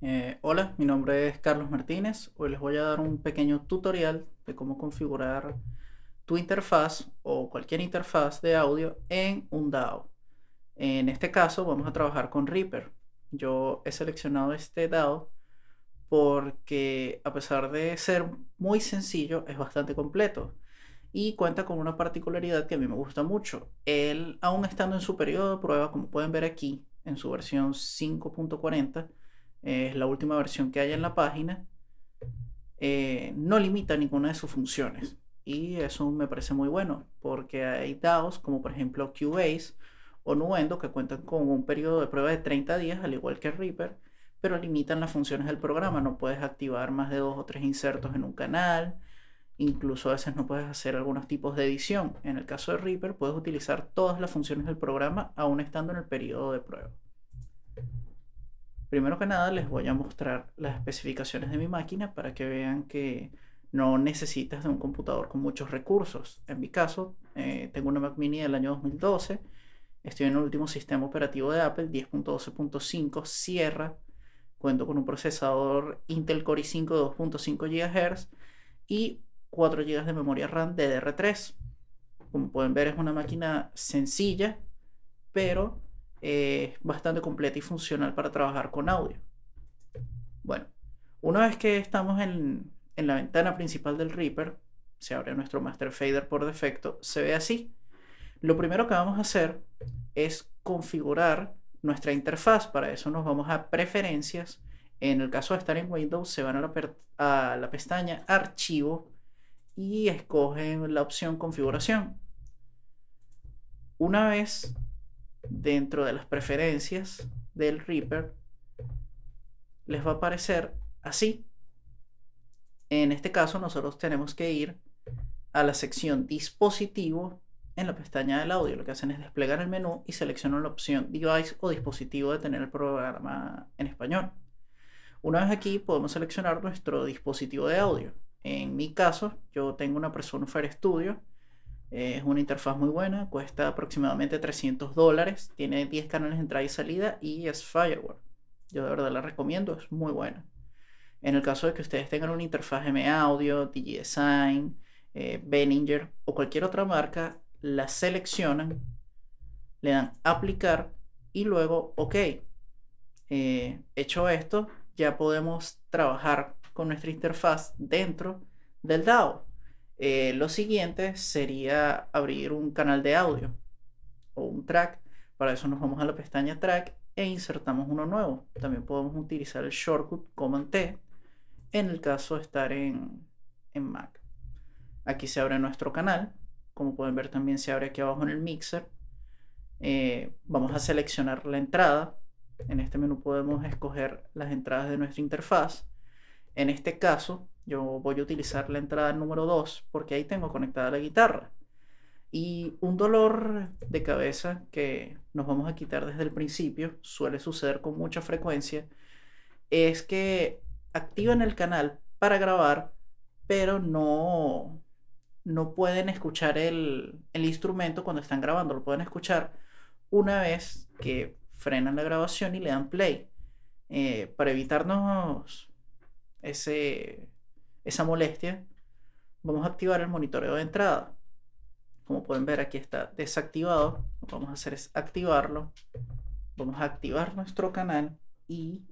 Eh, hola, mi nombre es Carlos Martínez. Hoy les voy a dar un pequeño tutorial de cómo configurar tu interfaz o cualquier interfaz de audio en un DAO. En este caso vamos a trabajar con Reaper. Yo he seleccionado este DAO porque a pesar de ser muy sencillo, es bastante completo y cuenta con una particularidad que a mí me gusta mucho. Él, aún estando en su periodo de prueba, como pueden ver aquí, en su versión 5.40, es la última versión que hay en la página, eh, no limita ninguna de sus funciones. Y eso me parece muy bueno, porque hay DAOs como por ejemplo Cubase o Nuendo que cuentan con un periodo de prueba de 30 días, al igual que Reaper, pero limitan las funciones del programa. No puedes activar más de dos o tres insertos en un canal, incluso a veces no puedes hacer algunos tipos de edición. En el caso de Reaper, puedes utilizar todas las funciones del programa aún estando en el periodo de prueba. Primero que nada les voy a mostrar las especificaciones de mi máquina para que vean que no necesitas de un computador con muchos recursos. En mi caso, eh, tengo una Mac mini del año 2012, estoy en el último sistema operativo de Apple, 10.12.5 Sierra, cuento con un procesador Intel Core i5 de 2.5 GHz y 4 GB de memoria RAM DDR3. Como pueden ver es una máquina sencilla, pero eh, bastante completa y funcional para trabajar con audio. Bueno, una vez que estamos en, la ventana principal del Reaper, se abre nuestro Master Fader por defecto, se ve así. Lo primero que vamos a hacer es configurar nuestra interfaz. Para eso nos vamos a preferencias. En el caso de estar en Windows, se van a la pestaña Archivo y escogen la opción Configuración. Una vez dentro de las preferencias del Reaper, les va a aparecer así. En este caso nosotros tenemos que ir a la sección dispositivo en la pestaña del audio. Lo que hacen es desplegar el menú y seleccionar la opción device o dispositivo de tener el programa en español. Una vez aquí podemos seleccionar nuestro dispositivo de audio. En mi caso, yo tengo una persona Fire Studio es una interfaz muy buena, cuesta aproximadamente 300 dólares, tiene 10 canales de entrada y salida y es Firewall. Yo de verdad la recomiendo, es muy buena. En el caso de que ustedes tengan una interfaz M Audio, DigiDesign, eh, beninger o cualquier otra marca, la seleccionan, le dan aplicar y luego OK. Eh, hecho esto, ya podemos trabajar con nuestra interfaz dentro del DAO. Eh, lo siguiente sería abrir un canal de audio o un track. Para eso nos vamos a la pestaña track e insertamos uno nuevo. También podemos utilizar el shortcut Command T en el caso de estar en, Mac. Aquí se abre nuestro canal. Como pueden ver también se abre aquí abajo en el mixer. Eh, vamos a seleccionar la entrada. En este menú podemos escoger las entradas de nuestra interfaz. En este caso yo voy a utilizar la entrada número 2 porque ahí tengo conectada la guitarra. Y un dolor de cabeza que nos vamos a quitar desde el principio, suele suceder con mucha frecuencia, es que activan el canal para grabar, pero no, no pueden escuchar el, el instrumento cuando están grabando, lo pueden escuchar una vez que frenan la grabación y le dan play. Eh, para evitarnos ese, esa molestia, vamos a activar el monitoreo de entrada. Como pueden ver, aquí está desactivado. Lo que vamos a hacer es activarlo. Vamos a activar nuestro canal y...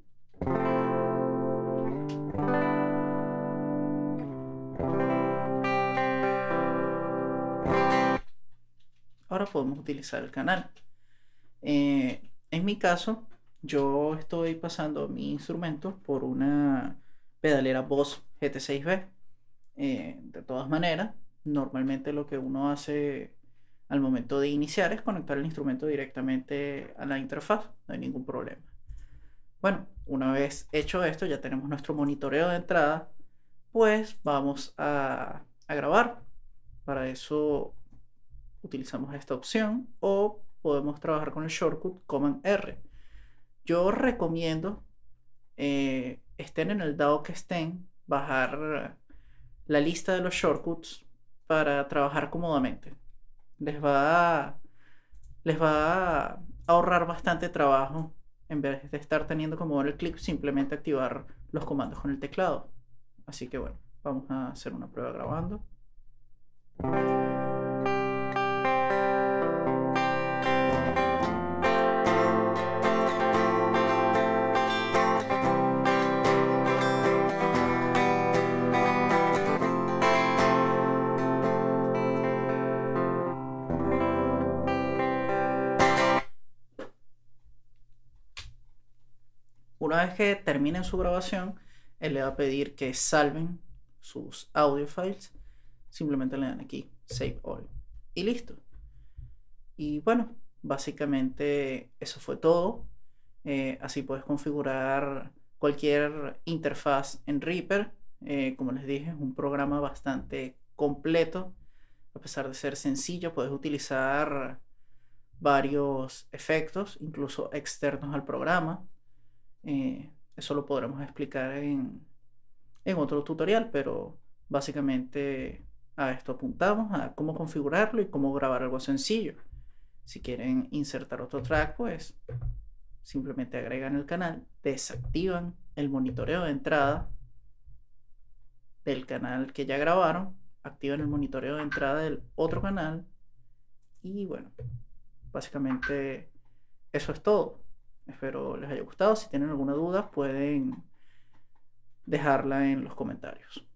Ahora podemos utilizar el canal. Eh, en mi caso, yo estoy pasando mi instrumento por una pedalera Boss GT6B. Eh, de todas maneras, normalmente lo que uno hace al momento de iniciar es conectar el instrumento directamente a la interfaz, no hay ningún problema. Bueno, una vez hecho esto, ya tenemos nuestro monitoreo de entrada, pues vamos a, grabar. Para eso utilizamos esta opción o podemos trabajar con el shortcut Command R. Yo recomiendo eh, estén en el DAO que estén, bajar la lista de los shortcuts para trabajar cómodamente. Les va a, les va ahorrar bastante trabajo en vez de estar teniendo como el clic, simplemente activar los comandos con el teclado. Así que bueno, vamos a hacer una prueba grabando. Una vez que terminen su grabación, él le va a pedir que salven sus audio files. Simplemente le dan aquí, save all. Y listo. Y bueno, básicamente eso fue todo. Eh, así puedes configurar cualquier interfaz en Reaper. Eh, como les dije, es un programa bastante completo. A pesar de ser sencillo, puedes utilizar varios efectos, incluso externos al programa. Eh, eso lo podremos explicar en otro tutorial, pero básicamente a esto apuntamos, a cómo configurarlo y cómo grabar algo sencillo. Si quieren insertar otro track, pues simplemente agregan el canal, desactivan el monitoreo de entrada del canal que ya grabaron, activan el monitoreo de entrada del otro canal y bueno, básicamente eso es todo. Espero les haya gustado. Si tienen alguna duda, pueden dejarla en los comentarios.